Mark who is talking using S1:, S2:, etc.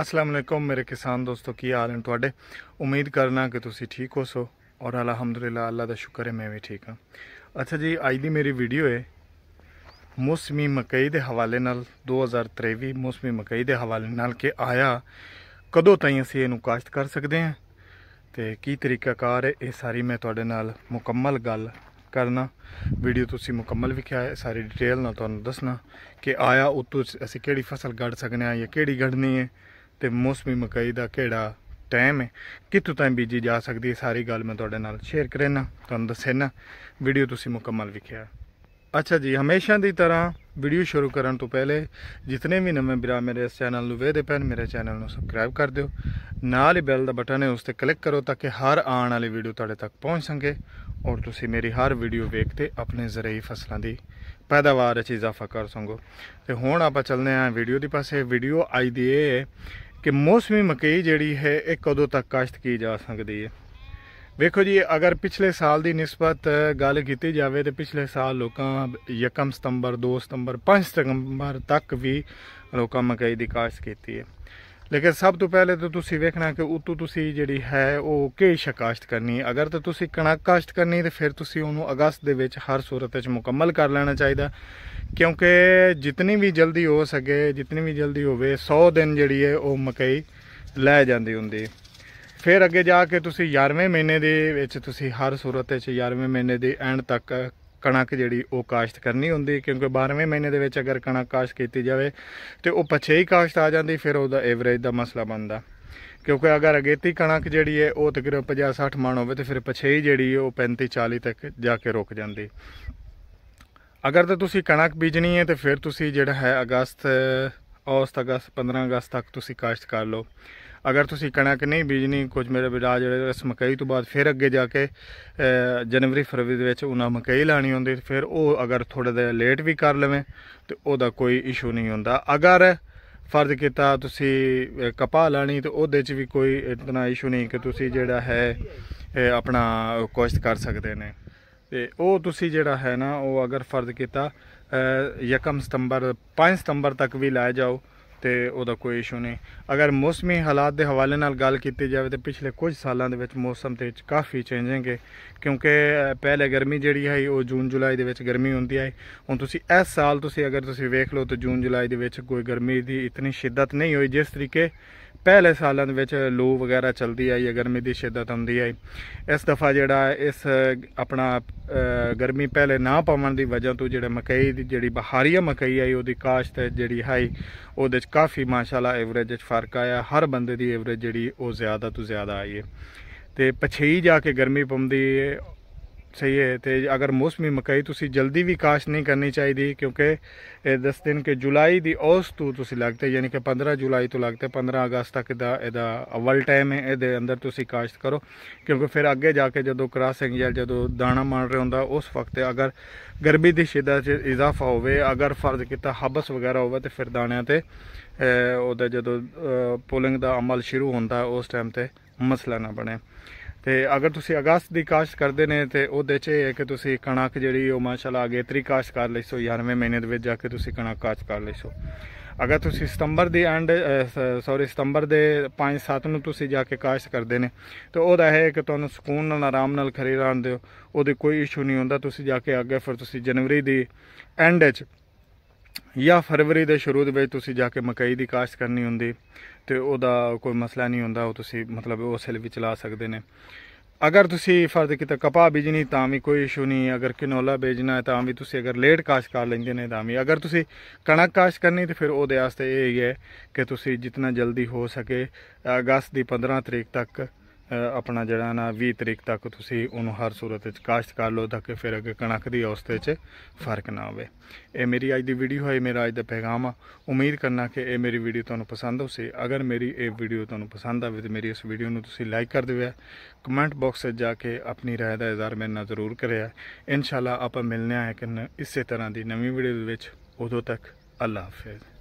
S1: ਅਸਲਾਮ ਅਲੈਕਮ ਮੇਰੇ ਕਿਸਾਨ ਦੋਸਤੋ ਕੀ ਹਾਲ ਹਨ ਤੁਹਾਡੇ ਉਮੀਦ ਕਰਨਾ ਕਿ ਤੁਸੀਂ ਠੀਕ ਹੋ ਸੋ ਔਰ ਅਲਹਮਦੁਲਿਲਾ ਅੱਲਾ ਦਾ ਸ਼ੁਕਰ ਹੈ ਮੈਂ ਵੀ ਠੀਕ ਹਾਂ ਅੱਛਾ ਜੀ ਅੱਜ ਦੀ ਮੇਰੀ ਵੀਡੀਓ ਹੈ ਮੌਸਮੀ ਮਕਈ ਦੇ ਹਵਾਲੇ ਨਾਲ 2023 ਮੌਸਮੀ ਮਕਈ ਦੇ ਹਵਾਲੇ ਨਾਲ ਕਿ ਆਇਆ ਕਦੋਂ ਤਾਈਂ ਅਸੀਂ ਇਹਨੂੰ ਕਾਸ਼ਤ ਕਰ ਸਕਦੇ ਹਾਂ ਤੇ ਕੀ ਤਰੀਕਾਕਾਰ ਹੈ ਇਹ ਸਾਰੀ ਮੈਂ ਤੁਹਾਡੇ ਨਾਲ ਮੁਕੰਮਲ ਗੱਲ ਕਰਨਾ ਵੀਡੀਓ ਤੁਸੀਂ ਮੁਕੰਮਲ ਵਿਖਿਆ ਹੈ ਸਾਰੀ ਡਿਟੇਲ ਨਾਲ ਤੁਹਾਨੂੰ ਦੱਸਣਾ ਕਿ ਆਇਆ ਉਤੋਂ ਅਸੀਂ ਕਿਹੜੀ ਫਸਲ ਗੜ ਸਕਨੇ ਆ ਜਾਂ ਕਿਹੜੀ ਗੜਨੀ ਹੈ ਤੇ ਮੌਸਮੀ ਮਕਾਈ ਦਾ ਕਿਹੜਾ ਟਾਈਮ ਹੈ ਕਿੱਥੋਂ ਤਾਂ ਬੀਜੀ ਜਾ ਸਕਦੀ ਹੈ ਸਾਰੀ ਗੱਲ ਮੈਂ ਤੁਹਾਡੇ ਨਾਲ ਸ਼ੇਅਰ ਕਰਨਾ ਤੁਹਾਨੂੰ ਦੱਸੇਨਾ ਵੀਡੀਓ ਤੁਸੀਂ ਮੁਕੰਮਲ ਵਿਖਿਆ ਅੱਛਾ ਜੀ ਹਮੇਸ਼ਾ ਦੀ ਤਰ੍ਹਾਂ ਵੀਡੀਓ ਸ਼ੁਰੂ ਕਰਨ ਤੋਂ ਪਹਿਲੇ ਜਿਤਨੇ ਵੀ ਨਵੇਂ ਵੀਰਾ ਮੇਰੇ ਇਸ ਚੈਨਲ ਨੂੰ ਵੇਖਦੇ ਪੈਣ ਮੇਰੇ ਚੈਨਲ ਨੂੰ ਸਬਸਕ੍ਰਾਈਬ ਕਰ ਦਿਓ ਨਾਲ ਹੀ ਬੈਲ ਦਾ ਬਟਨ ਹੈ ਉਸ ਤੇ ਕਲਿੱਕ ਕਰੋ ਤਾਂ ਕਿ ਹਰ ਆਉਣ ਵਾਲੀ ਵੀਡੀਓ ਤੁਹਾਡੇ ਤੱਕ ਪਹੁੰਚ ਸਕੇ ਔਰ ਤੁਸੀਂ ਮੇਰੀ ਹਰ ਵੀਡੀਓ ਵੇਖ ਕੇ ਆਪਣੇ ਜ਼ਰਈ ਫਸਲਾਂ ਦੀ ਪੈਦਾਵਾਰ ਵਿੱਚ ਇਜ਼ਾਫਾ ਕਰ ਸਕੋ ਤੇ ਹੁਣ ਆਪਾਂ ਚੱਲਦੇ ਆਂ ਵੀਡੀਓ ਦੇ ਪਾਸੇ ਵੀਡੀਓ ਆਈ ਦੀ ਇਹ ਹੈ ਕਿ ਮੌਸਮੀ ਮਕਈ ਜਿਹੜੀ ਹੈ ਇਹ ਕਦੋਂ ਤੱਕ ਕਾਸ਼ਤ ਕੀਤੀ ਜਾ ਸਕਦੀ ਹੈ ਵੇਖੋ ਜੀ ਅਗਰ ਪਿਛਲੇ ਸਾਲ ਦੀ ਨਿਸਬਤ ਗੱਲ ਕੀਤੀ ਜਾਵੇ ਤੇ ਪਿਛਲੇ ਸਾਲ ਲੋਕਾਂ 1 ਸਤੰਬਰ 2 ਸਤੰਬਰ 5 ਸਤੰਬਰ ਤੱਕ ਵੀ ਲੋਕਾਂ ਮਕਈ ਦੀ ਕਾਸ਼ਤ ਕੀਤੀ ਹੈ ਲੇਕਿਨ ਸਭ ਤੋਂ ਪਹਿਲੇ ਤਾਂ ਤੁਸੀਂ ਵੇਖਣਾ ਕਿ ਉਤੋਂ ਤੁਸੀਂ ਜਿਹੜੀ ਹੈ ਉਹ ਕਿਹੜੀ ਸ਼ਕਾਸ਼ਤ ਕਰਨੀ ਹੈ ਅਗਰ ਤਾਂ ਤੁਸੀਂ ਕਣਕ ਕਾਸ਼ਤ ਕਰਨੀ ਤੇ ਫਿਰ ਤੁਸੀਂ ਉਹਨੂੰ ਅਗਸਤ ਦੇ ਵਿੱਚ ਹਰ ਸੂਰਤ ਵਿੱਚ ਮੁਕੰਮਲ ਕਰ ਲੈਣਾ ਚਾਹੀਦਾ ਕਿਉਂਕਿ ਜਿੰਨੀ ਵੀ ਜਲਦੀ ਹੋ ਸਕੇ ਜਿੰਨੀ ਵੀ ਜਲਦੀ ਹੋਵੇ 100 ਦਿਨ ਜਿਹੜੀ ਹੈ ਉਹ ਮਕਈ ਲੈ ਜਾਂਦੀ ਹੁੰਦੀ ਫਿਰ ਅੱਗੇ ਜਾ ਕੇ ਤੁਸੀਂ 11ਵੇਂ ਮਹੀਨੇ ਦੇ ਵਿੱਚ ਤੁਸੀਂ ਹਰ ਸੂਰਤ ਵਿੱਚ 11ਵੇਂ ਮਹੀਨੇ ਦੇ ਐਂਡ ਤੱਕ ਕਣਕ ਜਿਹੜੀ ਉਹ ਕਾਸ਼ਤ ਕਰਨੀ ਹੁੰਦੀ ਕਿਉਂਕਿ 12ਵੇਂ ਮਹੀਨੇ ਦੇ ਵਿੱਚ ਅਗਰ ਕਣਕ ਕਾਸ਼ਤ ਕੀਤੀ ਜਾਵੇ ਤੇ ਉਹ ਪਛੇ ਹੀ ਕਾਸ਼ਤ ਆ ਜਾਂਦੀ ਫਿਰ ਉਹਦਾ ਐਵਰੇਜ ਦਾ ਮਸਲਾ ਬਣਦਾ ਕਿਉਂਕਿ ਅਗਰ ਅਗੇਤੀ ਕਣਕ ਜਿਹੜੀ ਹੈ ਉਹ ਤਕਰੀਬਨ 50 60 ਮਣ ਹੋਵੇ ਤੇ ਫਿਰ ਪਛੇ ਹੀ ਜਿਹੜੀ ਉਹ 35 40 ਤੱਕ ਜਾ ਕੇ ਰੁਕ ਜਾਂਦੀ ਅਗਰ ਤਾਂ ਤੁਸੀਂ ਕਣਕ ਬੀਜਣੀ ਹੈ ਤੇ ਫਿਰ ਤੁਸੀਂ ਜਿਹੜਾ ਹੈ ਅਗਸਤ ਔਸਤ ਅਗਸਤ 15 ਅਗਸਤ ਤੱਕ ਤੁਸੀਂ ਕਾਸ਼ਤ ਕਰ ਲਓ ਅਗਰ ਤੁਸੀਂ ਕਣਕ ਨਹੀਂ ਬੀਜਣੀ ਕੁਝ ਮੇਰੇ ਵਿੜਾ ਜਿਹੜੇ ਇਸ ਮਕਈ ਤੋਂ ਬਾਅਦ ਫਿਰ ਅੱਗੇ ਜਾ ਕੇ ਜਨਵਰੀ ਫਰਵਰੀ ਦੇ ਵਿੱਚ ਉਹਨਾਂ ਮਕਈ ਲਾਣੀ ਹੁੰਦੀ ਫਿਰ ਉਹ ਅਗਰ ਥੋੜੇ ਦੇ ਲੇਟ ਵੀ ਕਰ ਲਵੇਂ ਤੇ ਉਹਦਾ ਕੋਈ ਇਸ਼ੂ ਨਹੀਂ ਹੁੰਦਾ ਅਗਰ ਫਰਜ਼ ਕੀਤਾ ਤੁਸੀਂ ਕਪਾਹ ਲਾਣੀ ਤੇ ਉਹਦੇ 'ਚ ਵੀ ਕੋਈ ਇਤਨਾ ਇਸ਼ੂ ਨਹੀਂ ਕਿ ਤੁਸੀਂ ਜਿਹੜਾ ਹੈ ਆਪਣਾ ਕੋਸ਼ਿਸ਼ ਕਰ ਸਕਦੇ ਨੇ ਤੇ ਉਹ ਤੁਸੀਂ ਜਿਹੜਾ ਹੈ ਨਾ ਉਹ ਅਗਰ ਫਰਜ਼ ਕੀਤਾ 1 ਸਤੰਬਰ 5 ਸਤੰਬਰ ਤੱਕ ਵੀ ਲਾਇਆ ਜਾਓ ਤੇ ਉਹਦਾ ਕੋਈ ਇਸ਼ੂ ਨਹੀਂ ਅਗਰ ਮੌਸਮੀ ਹਾਲਾਤ ਦੇ ਹਵਾਲੇ ਨਾਲ ਗੱਲ ਕੀਤੀ ਜਾਵੇ ਤੇ ਪਿਛਲੇ ਕੁਝ ਸਾਲਾਂ ਦੇ ਵਿੱਚ ਮੌਸਮ ਤੇ ਵਿੱਚ ਕਾਫੀ ਚੇਂਜਿੰਗ ਹੈ ਕਿਉਂਕਿ ਪਹਿਲੇ ਗਰਮੀ ਜਿਹੜੀ ਹੈ ਉਹ ਜੂਨ ਜੁਲਾਈ ਦੇ ਵਿੱਚ ਗਰਮੀ ਹੁੰਦੀ ਹੈ ਹੁਣ ਤੁਸੀਂ ਇਸ ਸਾਲ ਤੁਸੀਂ ਅਗਰ ਤੁਸੀਂ ਵੇਖ ਲਓ ਤਾਂ ਜੂਨ ਜੁਲਾਈ ਦੇ ਵਿੱਚ ਕੋਈ ਗਰਮੀ ਦੀ ਇਤਨੀ ਸ਼ਿੱਦਤ ਨਹੀਂ ਹੋਈ ਜਿਸ ਤਰੀਕੇ ਪਹਿਲੇ ਸਾਲਾਂ ਦੇ ਵਿੱਚ ਲੂ ਵਗੈਰਾ ਚਲਦੀ ਆਈ ਹੈ ਗਰਮੀ ਦੀ ਸ਼ਿੱਦਤ ਹੁੰਦੀ ਆਈ ਇਸ ਦਫਾ ਜਿਹੜਾ ਇਸ ਆਪਣਾ ਗਰਮੀ ਪਹਿਲੇ ਨਾ ਪਵਣ ਦੀ ਵਜ੍ਹਾ ਤੋਂ ਜਿਹੜੇ ਮਕਈ ਦੀ ਜਿਹੜੀ ਬਹਾਰੀਆ ਮਕਈ ਆਈ ਉਹਦੀ ਕਾਸ਼ਤ ਜਿਹੜੀ ਹਾਈ ਉਹਦੇ ਵਿੱਚ ਕਾਫੀ ਮਾਸ਼ਾਅੱਲਾ ਐਵਰੇਜ ਚ ਫਰਕ ਆਇਆ ਹਰ ਬੰਦੇ ਦੀ ਐਵਰੇਜ ਜਿਹੜੀ ਉਹ ਜ਼ਿਆਦਾ ਤੋਂ ਜ਼ਿਆਦਾ ਆਈ ਹੈ ਤੇ ਪਛਈ ਜਾ ਕੇ ਗਰਮੀ ਪੰਦੀ ਸਹੀ ਹੈ ਤੇ ਅਗਰ ਮੌਸਮੀ ਮਕਾਈ ਤੁਸੀਂ ਜਲਦੀ ਵੀ ਕਾਸ਼ ਨਹੀਂ ਕਰਨੀ ਚਾਹੀਦੀ ਕਿਉਂਕਿ ਇਹ 10 ਦਿਨ ਕੇ ਜੁਲਾਈ ਦੀ ਔਸਤ ਤੋਂ ਤੁਸੀਂ ਲੱਗਦੇ ਯਾਨੀ ਕਿ 15 ਜੁਲਾਈ ਤੋਂ ਲੱਗਦੇ 15 ਅਗਸਤ ਤੱਕ ਦਾ ਇਹਦਾ ਅਵਲ ਟਾਈਮ ਹੈ ਇਹਦੇ ਅੰਦਰ ਤੁਸੀਂ ਕਾਸ਼ਤ ਕਰੋ ਕਿਉਂਕਿ ਫਿਰ ਅੱਗੇ ਜਾ ਕੇ ਜਦੋਂ ਕ੍ਰਾਸਿੰਗ ਜਾਂ ਜਦੋਂ ਦਾਣਾ ਮਾਰ ਰਿਹਾ ਹੁੰਦਾ ਉਸ ਵਕਤ ਅਗਰ ਗਰਮੀ ਦੀ ਸ਼ਿੱਦਤ 'ਚ ਇਜ਼ਾਫਾ ਹੋਵੇ ਅਗਰ ਫਰਜ਼ ਕੀਤਾ ਹਬਸ ਵਗੈਰਾ ਹੋਵੇ ਤੇ ਫਿਰ ਦਾਣਿਆਂ ਤੇ ਉਹਦਾ ਜਦੋਂ ਪੋਲਿੰਗ ਦਾ ਅਮਲ ਸ਼ੁਰੂ ਹੁੰਦਾ ਉਸ ਟਾਈਮ ਤੇ ਮਸਲਾ ਨਾ ਬਣੇ ਤੇ ਅਗਰ ਤੁਸੀਂ ਅਗਸਤ ਦੀ ਕਾਸ਼ ਕਰਦੇ ਨੇ ਤੇ ਉਹਦੇ 'ਚ ਇਹ ਹੈ ਕਿ ਤੁਸੀਂ ਕਣਕ ਜਿਹੜੀ ਉਹ ਮਾਸ਼ਾਅੱਲਾ ਅਗੇ ਤਰੀ ਕਾਸ਼ ਕਰ ਲਈ ਸੋ 11ਵੇਂ ਮਹੀਨੇ ਦੇ ਵਿੱਚ ਜਾ ਕੇ ਤੁਸੀਂ ਕਣਕ ਕਾਚ ਕਰ ਲਈ ਸੋ ਅਗਰ ਤੁਸੀਂ ਸਤੰਬਰ ਦੀ ਐਂਡ ਸੌਰੀ ਸਤੰਬਰ ਦੇ 5-7 ਨੂੰ ਤੁਸੀਂ ਜਾ ਕੇ ਕਾਸ਼ ਕਰਦੇ ਨੇ ਤੇ ਉਹਦਾ ਹੈ ਕਿ ਤੁਹਾਨੂੰ ਸਕੂਨ ਨਾਲ ਆਰਾਮ ਨਾਲ ਖਰੀਦ ਆਉਂਦੇ ਹੋ ਉਹਦੇ ਕੋਈ ਇਸ਼ੂ ਨਹੀਂ ਹੁੰਦਾ ਤੁਸੀਂ ਜਾ ਕੇ ਅੱਗੇ ਫਿਰ ਤੁਸੀਂ ਜਨਵਰੀ ਦੀ ਐਂਡ 'ਚ ਜਾਂ ਫਰਵਰੀ ਦੇ ਸ਼ੁਰੂ ਦੇ ਵਿੱਚ ਤੁਸੀਂ ਜਾ ਕੇ ਮਕਈ ਦੀ ਕਾਸ਼ਤ ਕਰਨੀ ਹੁੰਦੀ ਤੇ ਉਹਦਾ ਕੋਈ ਮਸਲਾ ਨਹੀਂ ਹੁੰਦਾ ਉਹ ਤੁਸੀਂ ਮਤਲਬ ਉਹ ਹਿੱਲ ਵੀ ਚਲਾ ਸਕਦੇ ਨੇ ਅਗਰ ਤੁਸੀਂ ਫਰਜ਼ ਕੀਤਾ ਕਪਾਹ ਬੀਜਣੀ ਤਾਂ ਵੀ ਕੋਈ ਇਸ਼ੂ ਨਹੀਂ ਅਗਰ ਕਿਨੋਲਾ ਬੀਜਣਾ ਹੈ ਤਾਂ ਵੀ ਤੁਸੀਂ ਅਗਰ ਲੇਟ ਕਾਸ਼ ਕਰ ਲੈਂਦੇ ਨੇ ਤਾਂ ਵੀ ਅਗਰ ਤੁਸੀਂ ਕਣਕ ਕਾਸ਼ ਕਰਨੀ ਤੇ ਫਿਰ ਉਹਦੇ ਵਾਸਤੇ ਇਹ ਹੈ ਕਿ ਤੁਸੀਂ ਜਿੰਨਾ ਜਲਦੀ ਹੋ ਸਕੇ ਅਗਸਤ ਦੀ 15 ਤਰੀਕ ਤੱਕ ਆਪਣਾ ਜਿਹੜਾ ਨਾ 20 ਤਰੀਕ ਤੱਕ ਤੁਸੀਂ ਉਹਨੂੰ ਹਰ ਸੂਰਤ ਵਿੱਚ ਕਾਸ਼ਤ ਕਰ ਲਓ ਤਾਂ ਕਿ ਫਿਰ ਅੱਗੇ ਕਣਕ ਦੀ ਔਸਤ ਵਿੱਚ ਫਰਕ ਨਾ ਹੋਵੇ ਇਹ ਮੇਰੀ ਅੱਜ ਦੀ ਵੀਡੀਓ ਹੈ ਮੇਰਾ ਅੱਜ ਦਾ ਪੈਗਾਮ ਆ ਉਮੀਦ ਕਰਨਾ ਕਿ ਇਹ ਮੇਰੀ ਵੀਡੀਓ ਤੁਹਾਨੂੰ ਪਸੰਦ ਹੋਸੇ ਅਗਰ ਮੇਰੀ ਇਹ ਵੀਡੀਓ ਤੁਹਾਨੂੰ ਪਸੰਦ ਆਵੇ ਤੇ ਮੇਰੀ ਇਸ ਵੀਡੀਓ ਨੂੰ ਤੁਸੀਂ ਲਾਈਕ ਕਰ ਦਿਓ ਕਮੈਂਟ ਬਾਕਸ ਵਿੱਚ ਜਾ ਕੇ ਆਪਣੀ رائے ਦਾ ਇਜ਼ਹਾਰ ਮੇਰੇ ਨਾਲ ਜ਼ਰੂਰ ਕਰਿਆ ਇਨਸ਼ਾਅੱਲਾ ਆਪਾਂ ਮਿਲਨੇ ਆ ਕਿ ਇਸੇ ਤਰ੍ਹਾਂ ਦੀ ਨਵੀਂ ਵੀਡੀਓ ਦੇ ਵਿੱਚ ਉਦੋਂ ਤੱਕ ਅੱਲਾ ਹਾਫਿਜ਼